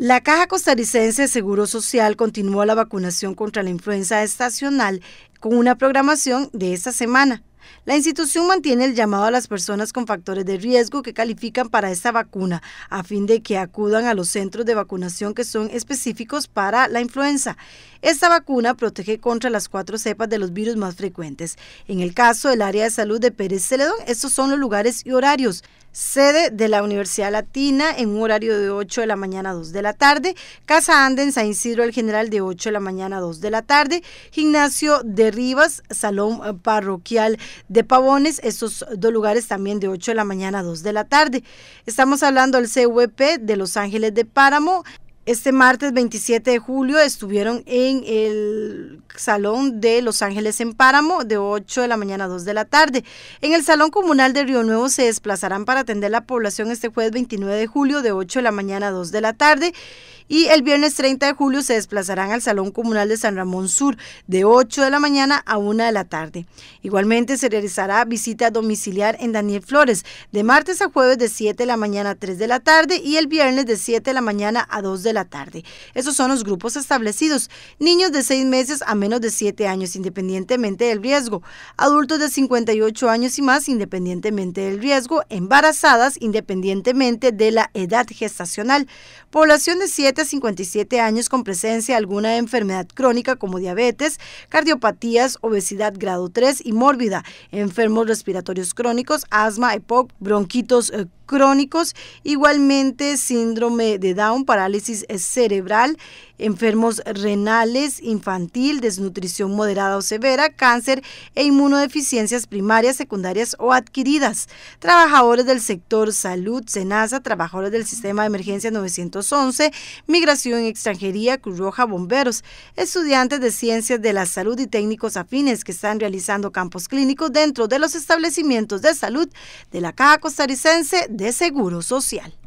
La Caja Costarricense de Seguro Social continuó la vacunación contra la influenza estacional con una programación de esta semana. La institución mantiene el llamado a las personas con factores de riesgo que califican para esta vacuna, a fin de que acudan a los centros de vacunación que son específicos para la influenza. Esta vacuna protege contra las cuatro cepas de los virus más frecuentes. En el caso del área de salud de Pérez Celedón, estos son los lugares y horarios sede de la Universidad Latina en un horario de 8 de la mañana a 2 de la tarde, Casa anden en San Isidro el General de 8 de la mañana a 2 de la tarde, Gimnasio de Rivas, Salón eh, Parroquial de Pavones, estos dos lugares también de 8 de la mañana a 2 de la tarde. Estamos hablando del CVP de Los Ángeles de Páramo, este martes 27 de julio estuvieron en el Salón de Los Ángeles en Páramo de 8 de la mañana a 2 de la tarde. En el Salón Comunal de Río Nuevo se desplazarán para atender la población este jueves 29 de julio de 8 de la mañana a 2 de la tarde y el viernes 30 de julio se desplazarán al Salón Comunal de San Ramón Sur de 8 de la mañana a 1 de la tarde. Igualmente se realizará visita domiciliar en Daniel Flores de martes a jueves de 7 de la mañana a 3 de la tarde y el viernes de 7 de la mañana a 2 de la tarde. Esos son los grupos establecidos. Niños de 6 meses a menos de 7 años independientemente del riesgo. Adultos de 58 años y más independientemente del riesgo. Embarazadas independientemente de la edad gestacional. Población de 7 57 años con presencia de alguna enfermedad crónica como diabetes, cardiopatías, obesidad grado 3 y mórbida, enfermos respiratorios crónicos, asma, EPOC, bronquitos eh, crónicos, igualmente síndrome de Down, parálisis cerebral, enfermos renales, infantil, desnutrición moderada o severa, cáncer e inmunodeficiencias primarias, secundarias o adquiridas, trabajadores del sector salud, SENASA, trabajadores del sistema de emergencia 911, migración extranjería, Cruz Roja, bomberos, estudiantes de ciencias de la salud y técnicos afines que están realizando campos clínicos dentro de los establecimientos de salud de la Caja Costarricense de Seguro Social.